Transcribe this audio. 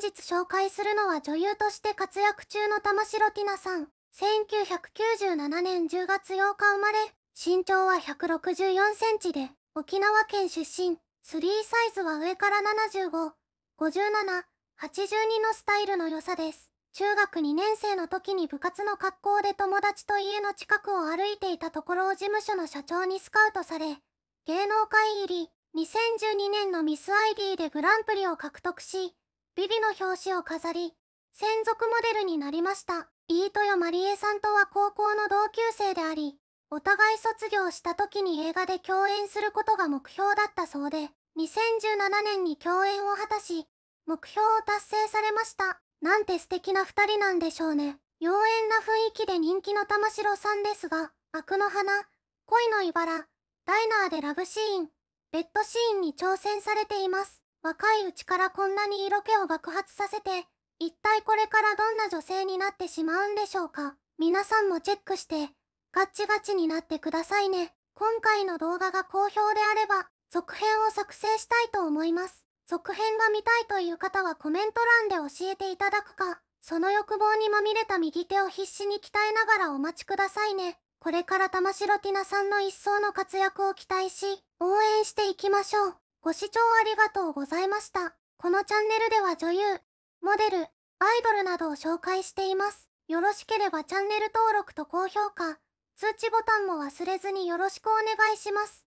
本日紹介するのは女優として活躍中の玉城ティナさん。1997年10月8日生まれ、身長は164センチで、沖縄県出身、3サイズは上から75、57、82のスタイルの良さです。中学2年生の時に部活の格好で友達と家の近くを歩いていたところを事務所の社長にスカウトされ、芸能界入り、2012年のミス ID でグランプリを獲得し、ビビの表紙を飾り、専属モデルになりました。飯豊まりえさんとは高校の同級生であり、お互い卒業した時に映画で共演することが目標だったそうで、2017年に共演を果たし、目標を達成されました。なんて素敵な二人なんでしょうね。妖艶な雰囲気で人気の玉城さんですが、悪の花、恋のいばら、ダイナーでラブシーン、ベッドシーンに挑戦されています。若いうちからこんなに色気を爆発させて、一体これからどんな女性になってしまうんでしょうか。皆さんもチェックして、ガッチガチになってくださいね。今回の動画が好評であれば、続編を作成したいと思います。続編が見たいという方はコメント欄で教えていただくか、その欲望にまみれた右手を必死に鍛えながらお待ちくださいね。これから玉城ティナさんの一層の活躍を期待し、応援していきましょう。ご視聴ありがとうございました。このチャンネルでは女優、モデル、アイドルなどを紹介しています。よろしければチャンネル登録と高評価、通知ボタンも忘れずによろしくお願いします。